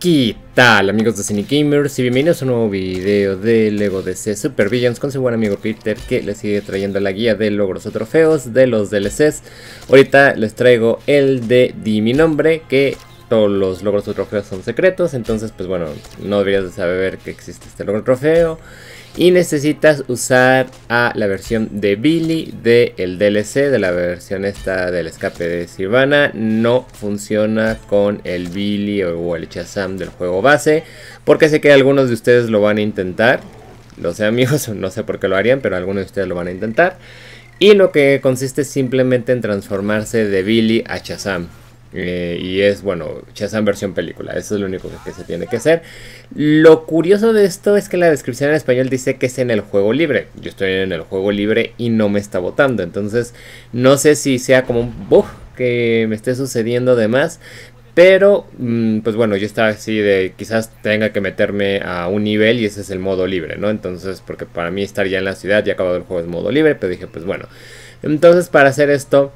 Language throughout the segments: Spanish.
¿Qué tal amigos de Cine Gamers y bienvenidos a un nuevo video de LEGO DC Super Villains con su buen amigo Peter que les sigue trayendo la guía de logros o trofeos de los DLCs Ahorita les traigo el de Di Mi Nombre que todos los logros o trofeos son secretos, entonces pues bueno, no deberías de saber que existe este logro trofeo. Y necesitas usar a la versión de Billy del el DLC, de la versión esta del escape de Sirvana. No funciona con el Billy o el Chazam del juego base, porque sé que algunos de ustedes lo van a intentar. Lo sé amigos, no sé por qué lo harían, pero algunos de ustedes lo van a intentar. Y lo que consiste simplemente en transformarse de Billy a Chazam. Eh, y es, bueno, ya en versión película. Eso es lo único que, se tiene que hacer. Lo curioso de esto es que la descripción en español dice que es en el juego libre. Yo estoy en el juego libre y no me está votando. Entonces, no sé si sea como un bug que me esté sucediendo de más Pero, mm, pues bueno, yo estaba así de quizás tenga que meterme a un nivel y ese es el modo libre, ¿no? Entonces, porque para mí estar ya en la ciudad, y acabado el juego es modo libre, pero dije, pues bueno. Entonces, para hacer esto,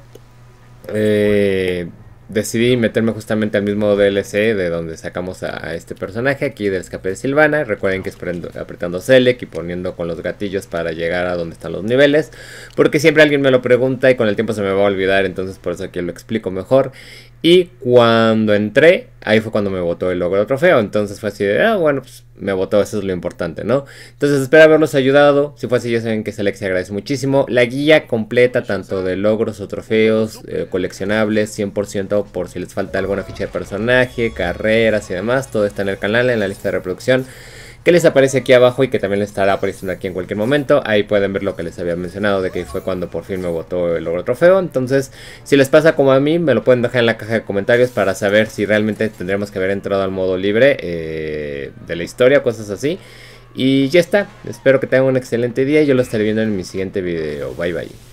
eh, decidí meterme justamente al mismo DLC de donde sacamos a, este personaje aquí del escape de Silvana. Recuerden que es apretando Select y poniendo con los gatillos para llegar a donde están los niveles. Porque siempre alguien me lo pregunta y con el tiempo se me va a olvidar, entonces por eso aquí lo explico mejor. Y cuando entré, ahí fue cuando me votó el logro trofeo. Entonces fue así de, ah, bueno, pues me votó, eso es lo importante, ¿no? Entonces espero haberlos ayudado. Si fue así, ya saben que Alex se agradece muchísimo. La guía completa, tanto de logros o trofeos, eh, coleccionables, 100% por si les falta alguna ficha de personaje, carreras y demás. Todo está en el canal, en la lista de reproducción que les aparece aquí abajo y que también les estará apareciendo aquí en cualquier momento. Ahí pueden ver lo que les había mencionado de que fue cuando por fin me votó el logro trofeo. Entonces, si les pasa como a mí, me lo pueden dejar en la caja de comentarios para saber si realmente tendremos que haber entrado al modo libre eh, de la historia, cosas así. Y ya está, espero que tengan un excelente día y yo lo estaré viendo en mi siguiente video. Bye bye.